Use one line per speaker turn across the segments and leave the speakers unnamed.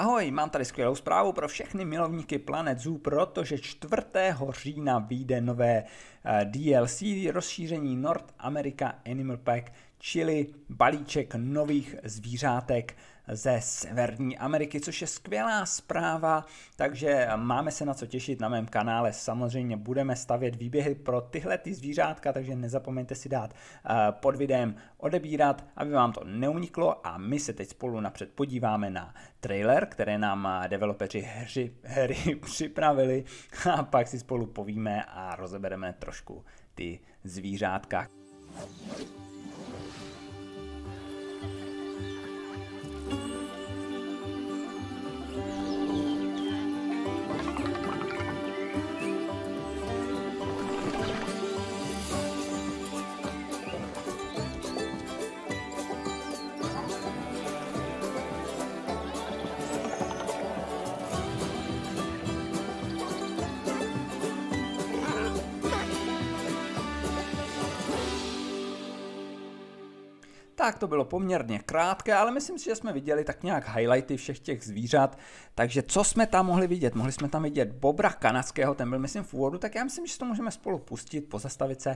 Ahoj, mám tady skvělou zprávu pro všechny milovníky Planet Zoo, protože 4. října vyjde nové eh, DLC rozšíření North America Animal Pack, čili balíček nových zvířátek ze Severní Ameriky, což je skvělá zpráva, takže máme se na co těšit na mém kanále. Samozřejmě budeme stavět výběhy pro tyhle ty zvířátka, takže nezapomeňte si dát eh, pod videem odebírat, aby vám to neuniklo a my se teď spolu napřed podíváme na trailer, které nám eh, developeři hři, hry připravili a pak si spolu povíme a rozebereme trošku ty zvířátka. Tak to bylo poměrně krátké, ale myslím si, že jsme viděli tak nějak highlighty všech těch zvířat. Takže co jsme tam mohli vidět? Mohli jsme tam vidět bobra kanadského, ten byl myslím v úvodu, tak já myslím, že to můžeme spolu pustit, pozastavit se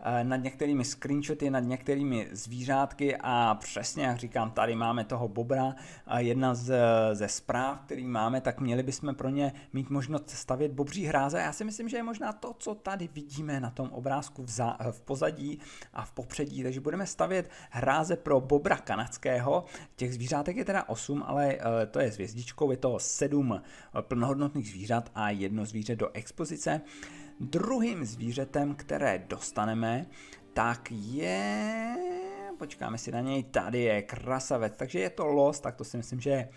eh, nad některými screenshoty, nad některými zvířátky a přesně jak říkám, tady máme toho bobra a jedna z, eh, ze zpráv, který máme, tak měli bychom pro ně mít možnost stavět bobří hráze. Já si myslím, že je možná to, co tady vidíme na tom obrázku v, za, eh, v pozadí a v popředí, takže budeme stavět hráze fáze pro bobra kanadského. Těch zvířátek je teda 8, ale eh, to je zvězdičkou, je to 7 eh, plnohodnotných zvířat a jedno zvíře do expozice. Druhým zvířetem, které dostaneme, tak je... Počkáme si na něj, tady je krasavec, takže je to los, tak to si myslím, že je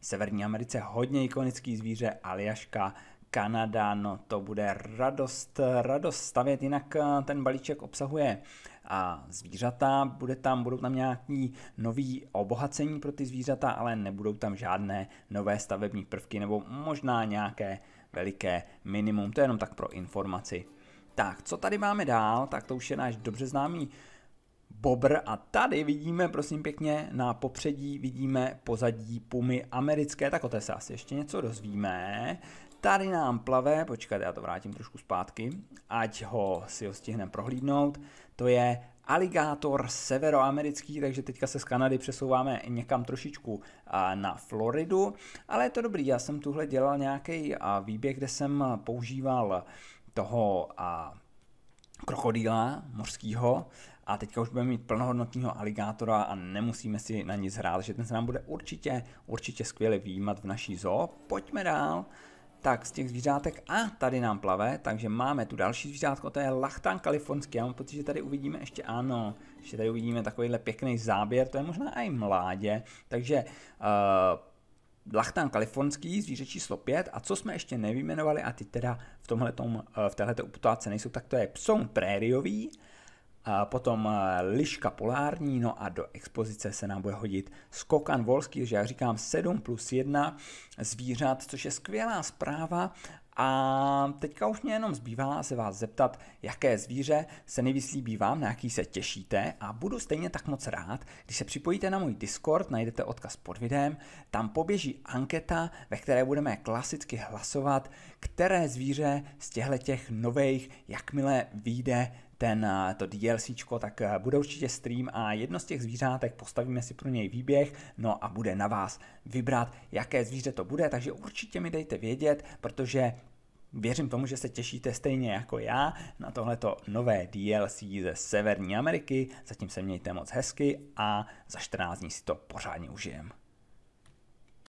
v Severní Americe hodně ikonický zvíře, Aljaška, Kanada, no to bude radost, radost stavět, jinak eh, ten balíček obsahuje uh, a zvířata. Bude tam, budou tam nějaký nový obohacení pro ty zvířata, ale nebudou tam žádné nové stavební prvky nebo možná nějaké veliké minimum. To je jenom tak pro informaci. Tak, co tady máme dál, tak to už je náš dobře známý bobr a tady vidíme, prosím pěkně, na popředí vidíme pozadí pumy americké, tak o té se asi ještě něco dozvíme. Tady nám plave, počkat, já to vrátím trošku zpátky, ať ho si ho stihneme prohlídnout. To je aligátor severoamerický, takže teďka se z Kanady přesouváme někam trošičku na Floridu, ale je to dobrý, já jsem tuhle dělal nějaký výběh, kde jsem používal toho krokodýla mořského a teďka už budeme mít plnohodnotního aligátora a nemusíme si na nic hrát, že ten se nám bude určitě, určitě skvěle výjímat v naší zoo. Pojďme dál. Tak, z těch zvířátek a tady nám plave, takže máme tu další zvířátko, to je lachtan kalifornský. Já mám pocit, že tady uvidíme ještě, ano, ještě tady uvidíme takovýhle pěkný záběr, to je možná i mládě, takže uh, eh, Lachtan kalifornský, zvíře číslo 5 a co jsme ještě nevyjmenovali a ty teda v tomhletom, uh, v této uputáce nejsou, tak to je psoun prériový, a potom eh, liška polární, no a do expozice se nám bude hodit skokan volský, že já říkám 7 plus 1 zvířat, což je skvělá zpráva a teďka už mě jenom zbývá se vás zeptat, jaké zvíře se nejvíc líbí vám, na jaký se těšíte a budu stejně tak moc rád, když se připojíte na můj Discord, najdete odkaz pod videem, tam poběží anketa, ve které budeme klasicky hlasovat, které zvíře z těchto těch nových, jakmile vyjde, ten, eh, to DLCčko, tak eh, bude určitě stream a jedno z těch zvířátek, postavíme si pro něj výběh, no a bude na vás vybrat, jaké zvíře to bude, takže určitě mi dejte vědět, protože Věřím tomu, že se těšíte stejně jako já na tohleto nové DLC ze Severní Ameriky. Zatím se mějte moc hezky a za 14 dní si to pořádně užijem.